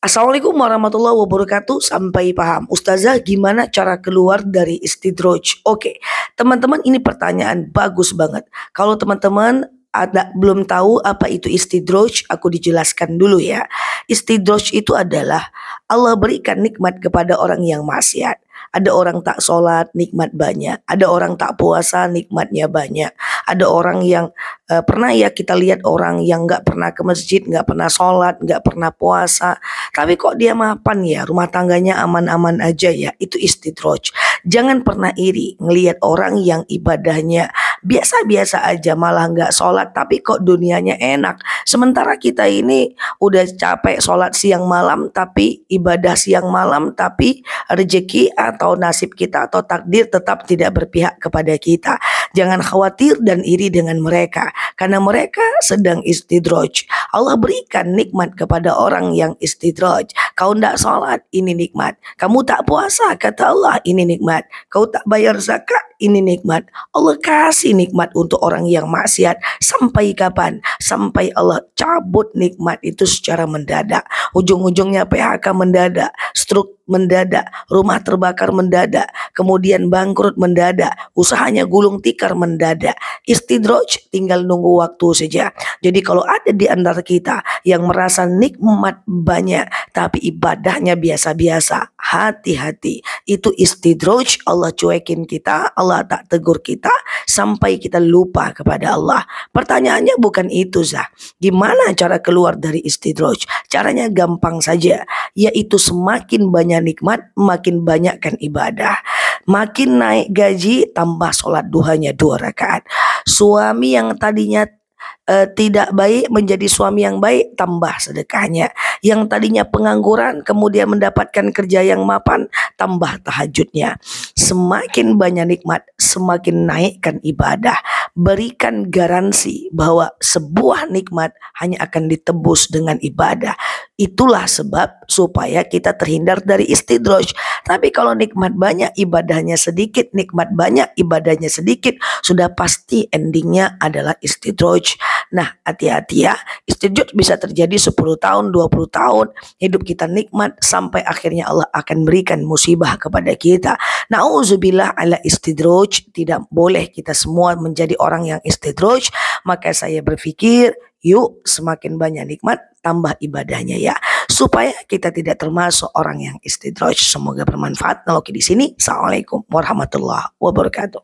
Assalamualaikum warahmatullahi wabarakatuh. Sampai paham. Ustazah gimana cara keluar dari istidroj? Oke, teman-teman ini pertanyaan bagus banget. Kalau teman-teman ada belum tahu apa itu istidroj, aku dijelaskan dulu ya. Istidroj itu adalah Allah berikan nikmat kepada orang yang maksiat. Ada orang tak sholat, nikmat banyak. Ada orang tak puasa, nikmatnya banyak. Ada orang yang e, pernah ya kita lihat orang yang nggak pernah ke masjid, nggak pernah sholat, nggak pernah puasa. Tapi kok dia mapan ya, rumah tangganya aman-aman aja ya. Itu istidroj. Jangan pernah iri ngelihat orang yang ibadahnya biasa-biasa aja malah nggak sholat tapi kok dunianya enak sementara kita ini udah capek sholat siang malam tapi ibadah siang malam tapi rezeki atau nasib kita atau takdir tetap tidak berpihak kepada kita jangan khawatir dan iri dengan mereka karena mereka sedang istidroj Allah berikan nikmat kepada orang yang istidroj kau ndak sholat ini nikmat kamu tak puasa kata Allah ini nikmat kau tak bayar zakat ini nikmat. Allah kasih nikmat untuk orang yang maksiat. Sampai kapan? Sampai Allah cabut nikmat itu secara mendadak. Ujung-ujungnya PHK mendadak, struk mendadak, rumah terbakar mendadak, kemudian bangkrut mendadak, usahanya gulung tikar mendadak. Istidroj tinggal nunggu waktu saja. Jadi kalau ada di antara kita yang merasa nikmat banyak tapi ibadahnya biasa-biasa, hati-hati. Itu istidroj, Allah cuekin kita, Allah tak tegur kita sampai kita lupa kepada Allah. Pertanyaannya bukan itu, Zah. Gimana cara keluar dari istidroj? Caranya gampang saja, yaitu semakin banyak nikmat, makin banyakkan ibadah. Makin naik gaji, tambah sholat duhanya dua rakaat. Suami yang tadinya e, tidak baik menjadi suami yang baik tambah sedekahnya yang tadinya pengangguran kemudian mendapatkan kerja yang mapan tambah tahajudnya semakin banyak nikmat semakin naikkan ibadah berikan garansi bahwa sebuah nikmat hanya akan ditebus dengan ibadah itulah sebab supaya kita terhindar dari istidroj tapi kalau nikmat banyak ibadahnya sedikit nikmat banyak ibadahnya sedikit sudah pasti endingnya adalah istidroj Nah, hati-hati ya, istijud bisa terjadi 10 tahun, 20 tahun, hidup kita nikmat sampai akhirnya Allah akan berikan musibah kepada kita. Nauzubillah ala istidroj, tidak boleh kita semua menjadi orang yang istidroj, maka saya berpikir Yuk, semakin banyak nikmat, tambah ibadahnya ya. Supaya kita tidak termasuk orang yang istidroj. Semoga bermanfaat. Nah, oke di sini. Assalamualaikum warahmatullahi wabarakatuh.